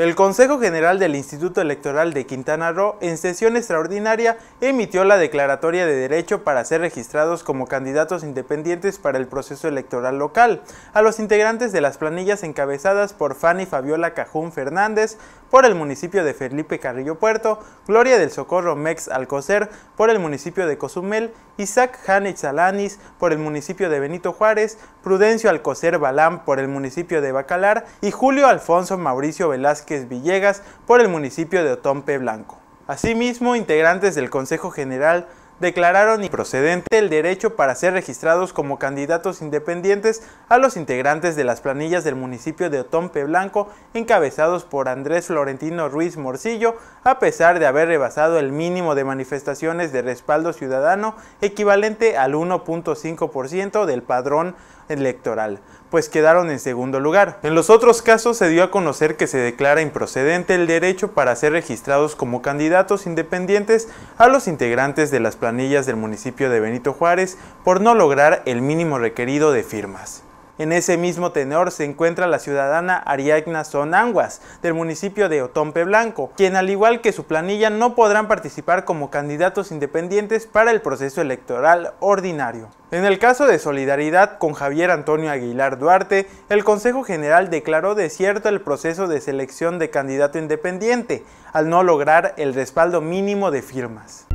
El Consejo General del Instituto Electoral de Quintana Roo, en sesión extraordinaria, emitió la declaratoria de derecho para ser registrados como candidatos independientes para el proceso electoral local a los integrantes de las planillas encabezadas por Fanny Fabiola Cajún Fernández por el municipio de Felipe Carrillo Puerto, Gloria del Socorro Mex Alcocer por el municipio de Cozumel, Isaac Hanich Alanis por el municipio de Benito Juárez, Prudencio Alcocer Balán por el municipio de Bacalar y Julio Alfonso Mauricio Velázquez Villegas por el municipio de Otompe Blanco. Asimismo, integrantes del Consejo General declararon improcedente el derecho para ser registrados como candidatos independientes a los integrantes de las planillas del municipio de Otompe Blanco, encabezados por Andrés Florentino Ruiz Morcillo, a pesar de haber rebasado el mínimo de manifestaciones de respaldo ciudadano equivalente al 1.5% del padrón electoral, pues quedaron en segundo lugar. En los otros casos se dio a conocer que se declara improcedente el derecho para ser registrados como candidatos independientes a los integrantes de las planillas del municipio de Benito Juárez por no lograr el mínimo requerido de firmas. En ese mismo tenor se encuentra la ciudadana Ariadna Sonanguas, del municipio de Otompe Blanco, quien al igual que su planilla no podrán participar como candidatos independientes para el proceso electoral ordinario. En el caso de solidaridad con Javier Antonio Aguilar Duarte, el Consejo General declaró desierto el proceso de selección de candidato independiente, al no lograr el respaldo mínimo de firmas.